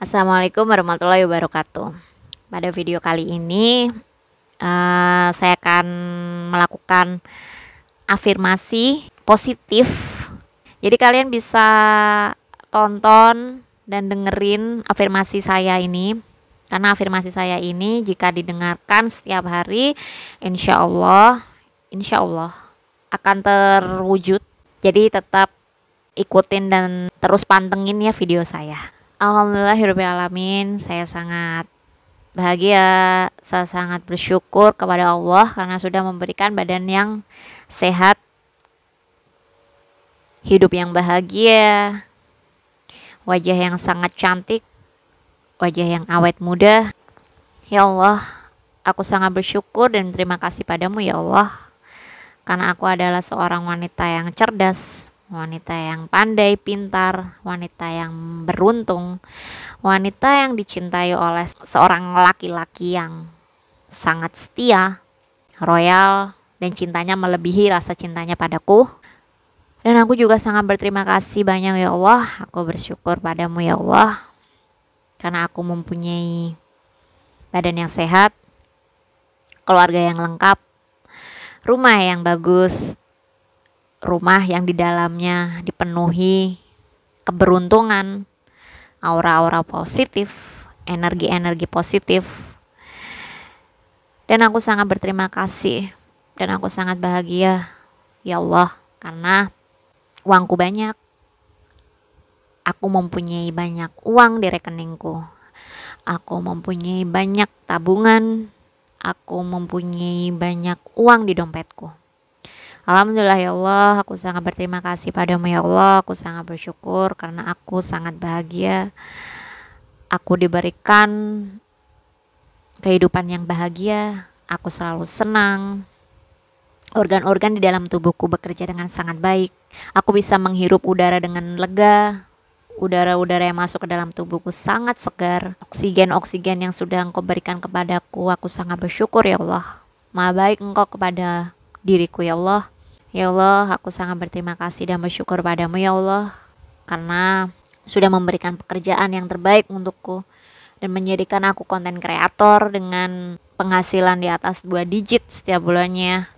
Assalamualaikum warahmatullahi wabarakatuh. Pada video kali ini uh, saya akan melakukan afirmasi positif. Jadi kalian bisa tonton dan dengerin afirmasi saya ini karena afirmasi saya ini jika didengarkan setiap hari insya Allah insya Allah akan terwujud jadi tetap ikutin dan terus pantengin ya video saya alamin Saya sangat bahagia Saya sangat bersyukur kepada Allah Karena sudah memberikan badan yang sehat Hidup yang bahagia Wajah yang sangat cantik Wajah yang awet muda Ya Allah Aku sangat bersyukur dan terima kasih padamu ya Allah Karena aku adalah seorang wanita yang cerdas wanita yang pandai, pintar, wanita yang beruntung, wanita yang dicintai oleh seorang laki-laki yang sangat setia, royal, dan cintanya melebihi rasa cintanya padaku. Dan aku juga sangat berterima kasih banyak ya Allah, aku bersyukur padamu ya Allah, karena aku mempunyai badan yang sehat, keluarga yang lengkap, rumah yang bagus, rumah yang di dalamnya dipenuhi keberuntungan, aura-aura positif, energi-energi positif. Dan aku sangat berterima kasih dan aku sangat bahagia ya Allah karena uangku banyak. Aku mempunyai banyak uang di rekeningku. Aku mempunyai banyak tabungan. Aku mempunyai banyak uang di dompetku Alhamdulillah ya Allah, aku sangat berterima kasih padamu ya Allah, aku sangat bersyukur karena aku sangat bahagia. Aku diberikan kehidupan yang bahagia, aku selalu senang. Organ-organ di dalam tubuhku bekerja dengan sangat baik. Aku bisa menghirup udara dengan lega, udara-udara yang masuk ke dalam tubuhku sangat segar. Oksigen-oksigen yang sudah engkau berikan kepadaku, aku sangat bersyukur ya Allah. Maha baik engkau kepada diriku ya Allah. Ya Allah, aku sangat berterima kasih dan bersyukur padamu ya Allah, karena sudah memberikan pekerjaan yang terbaik untukku dan menjadikan aku konten kreator dengan penghasilan di atas dua digit setiap bulannya.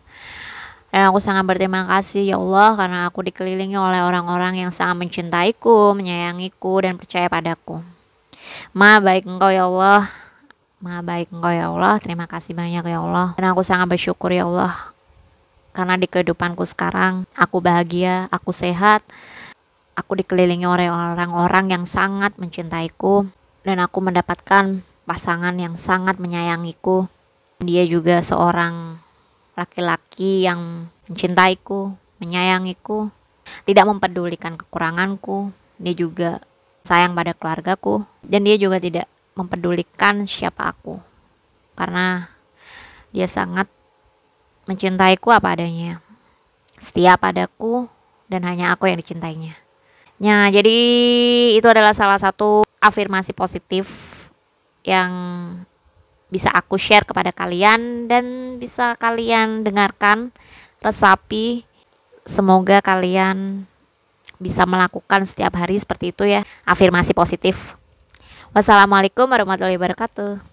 Dan aku sangat berterima kasih ya Allah karena aku dikelilingi oleh orang-orang yang sangat mencintaiku, menyayangiku dan percaya padaku. Ma baik engkau ya Allah ma baik engkau ya Allah Terima kasih banyak ya Allah Dan aku sangat bersyukur ya Allah karena di kehidupanku sekarang, aku bahagia, aku sehat, aku dikelilingi oleh orang-orang yang sangat mencintaiku, dan aku mendapatkan pasangan yang sangat menyayangiku. Dia juga seorang laki-laki yang mencintaiku, menyayangiku, tidak mempedulikan kekuranganku. Dia juga sayang pada keluargaku, dan dia juga tidak mempedulikan siapa aku karena dia sangat mencintaiku apa adanya, setia padaku, dan hanya aku yang dicintainya. Nah, jadi itu adalah salah satu afirmasi positif yang bisa aku share kepada kalian dan bisa kalian dengarkan, resapi. Semoga kalian bisa melakukan setiap hari seperti itu ya, afirmasi positif. Wassalamualaikum warahmatullahi wabarakatuh.